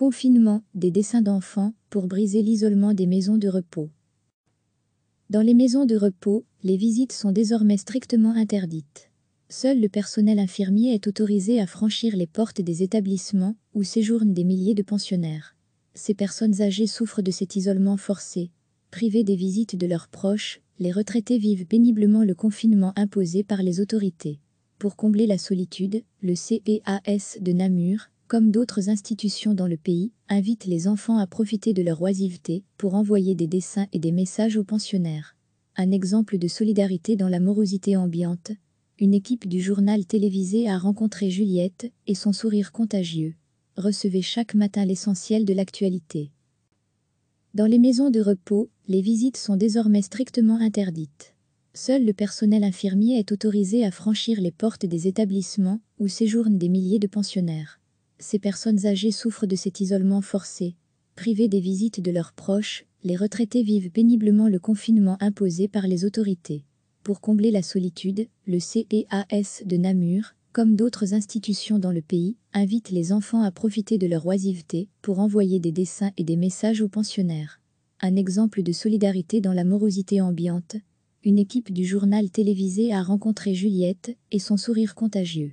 Confinement, des dessins d'enfants, pour briser l'isolement des maisons de repos. Dans les maisons de repos, les visites sont désormais strictement interdites. Seul le personnel infirmier est autorisé à franchir les portes des établissements où séjournent des milliers de pensionnaires. Ces personnes âgées souffrent de cet isolement forcé. Privées des visites de leurs proches, les retraités vivent péniblement le confinement imposé par les autorités. Pour combler la solitude, le C.E.A.S. de Namur comme d'autres institutions dans le pays, invite les enfants à profiter de leur oisiveté pour envoyer des dessins et des messages aux pensionnaires. Un exemple de solidarité dans la morosité ambiante, une équipe du journal télévisé a rencontré Juliette et son sourire contagieux. Recevez chaque matin l'essentiel de l'actualité. Dans les maisons de repos, les visites sont désormais strictement interdites. Seul le personnel infirmier est autorisé à franchir les portes des établissements où séjournent des milliers de pensionnaires. Ces personnes âgées souffrent de cet isolement forcé. Privées des visites de leurs proches, les retraités vivent péniblement le confinement imposé par les autorités. Pour combler la solitude, le CEAS de Namur, comme d'autres institutions dans le pays, invite les enfants à profiter de leur oisiveté pour envoyer des dessins et des messages aux pensionnaires. Un exemple de solidarité dans la morosité ambiante, une équipe du journal télévisé a rencontré Juliette et son sourire contagieux.